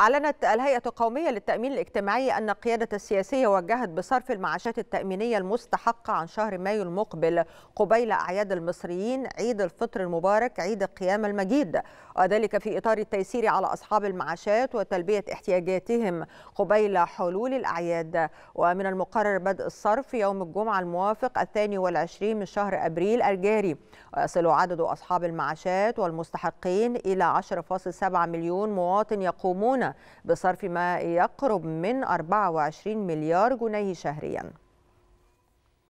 أعلنت الهيئة القومية للتأمين الاجتماعي أن القيادة السياسية وجهت بصرف المعاشات التأمينية المستحقة عن شهر مايو المقبل قبيل أعياد المصريين عيد الفطر المبارك عيد القيامة المجيد وذلك في إطار التيسير على أصحاب المعاشات وتلبية احتياجاتهم قبيل حلول الأعياد ومن المقرر بدء الصرف يوم الجمعة الموافق الثاني والعشرين من شهر أبريل الجاري ويصل عدد أصحاب المعاشات والمستحقين إلى 10.7 مليون مواطن يقومون بصرف ما يقرب من 24 مليار جنيه شهرياً